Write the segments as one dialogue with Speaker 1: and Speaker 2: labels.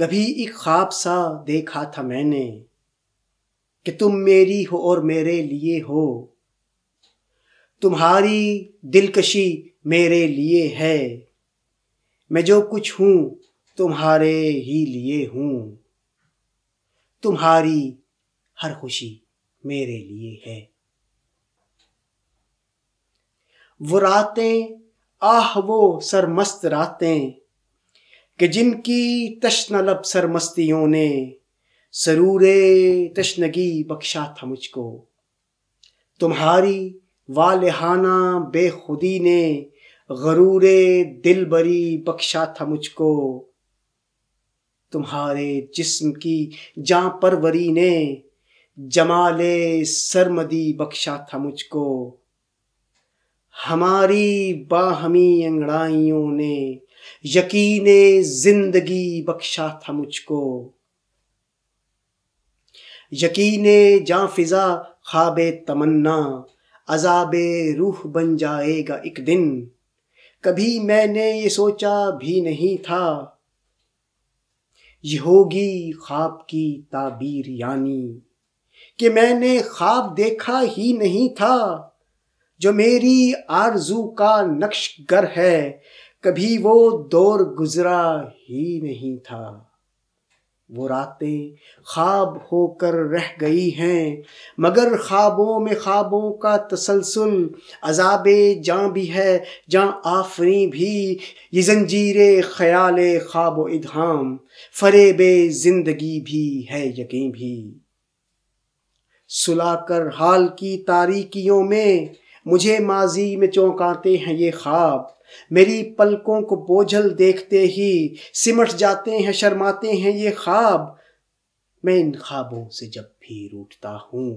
Speaker 1: कभी एक ख्वाब सा देखा था मैंने कि तुम मेरी हो और मेरे लिए हो तुम्हारी दिलकशी मेरे लिए है मैं जो कुछ हूं तुम्हारे ही लिए हूं तुम्हारी हर खुशी मेरे लिए है वो रातें आह वो सरमस्त रातें कि जिनकी तश्नलब सरमस्तियों ने सरूरे तश्नगी बख्शा था मुझको तुम्हारी वालहाना बेखुदी ने गरूर दिल बरी बख्शा था मुझको तुम्हारे जिस्म की जा परवरी ने जमाले सरमदी बख्शा था मुझको हमारी बाहमी अंगड़ाइयों ने यकीन जिंदगी बख्शा था मुझको यकीन जा फिजा खाब तमन्ना अजाब रूह बन जाएगा एक दिन कभी मैंने ये सोचा भी नहीं था ये होगी ख्वाब की ताबीर यानी कि मैंने ख्वाब देखा ही नहीं था जो मेरी आरजू का नक्श गर है कभी वो दौर गुजरा ही नहीं था वो रातें ख्वाब होकर रह गई हैं मगर ख्वाबों में ख्वाबों का तसलसल अजाब जहाँ भी है जहाँ आफरी भी ये जंजीर ख्याल ख्वाब इधाम फरेब जिंदगी भी है यकीन भी सुलाकर हाल की तारीकियों में मुझे माजी में चौंकाते हैं ये ख्वाब मेरी पलकों को बोझल देखते ही सिमट जाते हैं शर्माते हैं ये ख्वाब मैं इन ख्वाबों से जब भी रूठता हूं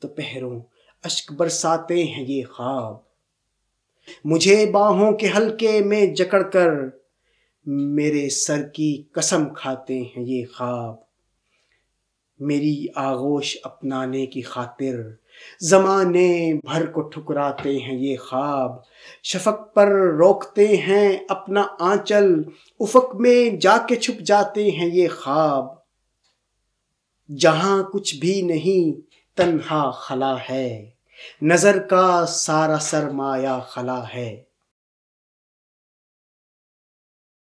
Speaker 1: तो पहरों अश्क बरसाते हैं ये ख्वाब मुझे बाहों के हलके में जकड़ कर मेरे सर की कसम खाते हैं ये ख्वाब मेरी आगोश अपनाने की खातिर जमाने भर को ठुकराते हैं ये ख्वाब शफक पर रोकते हैं अपना आंचल उफक में जाके छुप जाते हैं ये ख्वाब जहां कुछ भी नहीं तन्हा खला है नजर का सारा सरमाया खला है